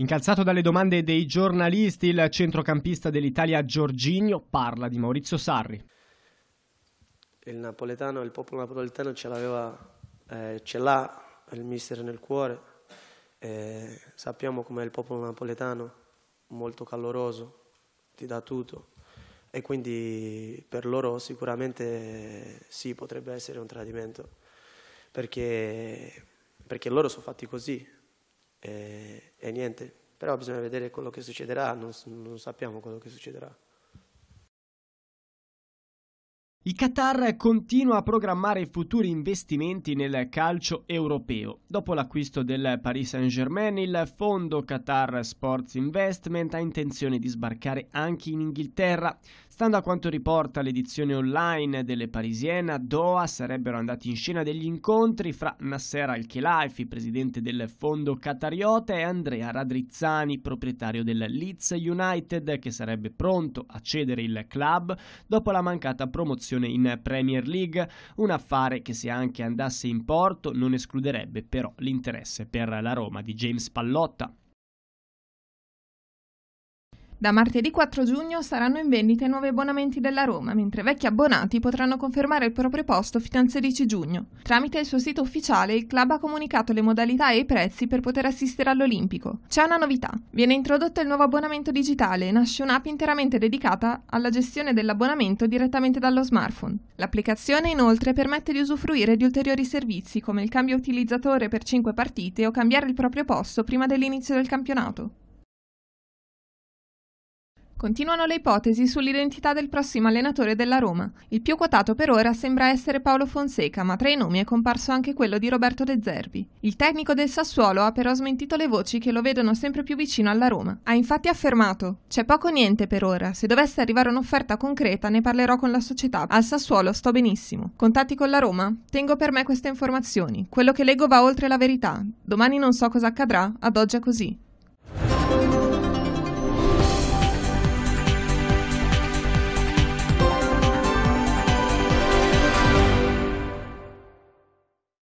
Incalzato dalle domande dei giornalisti, il centrocampista dell'Italia Giorginio parla di Maurizio Sarri. Il napoletano, il popolo napoletano ce l'aveva, eh, ce l'ha il mister nel cuore. Eh, sappiamo com'è il popolo napoletano, molto caloroso, ti dà tutto. E quindi per loro sicuramente sì, potrebbe essere un tradimento, perché, perché loro sono fatti così, e, e niente, però bisogna vedere quello che succederà, non, non sappiamo quello che succederà. Il Qatar continua a programmare futuri investimenti nel calcio europeo. Dopo l'acquisto del Paris Saint-Germain, il fondo Qatar Sports Investment ha intenzione di sbarcare anche in Inghilterra. Stando a quanto riporta l'edizione online delle parisienne, a Doha sarebbero andati in scena degli incontri fra Nasser Al-Khelaifi, presidente del fondo qatariota, e Andrea Radrizzani, proprietario del Leeds United, che sarebbe pronto a cedere il club dopo la mancata promozione promozione in Premier League, un affare che se anche andasse in porto non escluderebbe però l'interesse per la Roma di James Pallotta. Da martedì 4 giugno saranno in vendita i nuovi abbonamenti della Roma, mentre vecchi abbonati potranno confermare il proprio posto fino al 16 giugno. Tramite il suo sito ufficiale il club ha comunicato le modalità e i prezzi per poter assistere all'Olimpico. C'è una novità. Viene introdotto il nuovo abbonamento digitale e nasce un'app interamente dedicata alla gestione dell'abbonamento direttamente dallo smartphone. L'applicazione inoltre permette di usufruire di ulteriori servizi come il cambio utilizzatore per 5 partite o cambiare il proprio posto prima dell'inizio del campionato. Continuano le ipotesi sull'identità del prossimo allenatore della Roma. Il più quotato per ora sembra essere Paolo Fonseca, ma tra i nomi è comparso anche quello di Roberto De Zerbi. Il tecnico del Sassuolo ha però smentito le voci che lo vedono sempre più vicino alla Roma. Ha infatti affermato: "C'è poco o niente per ora. Se dovesse arrivare un'offerta concreta ne parlerò con la società. Al Sassuolo sto benissimo. Contatti con la Roma? Tengo per me queste informazioni. Quello che leggo va oltre la verità. Domani non so cosa accadrà, ad oggi è così".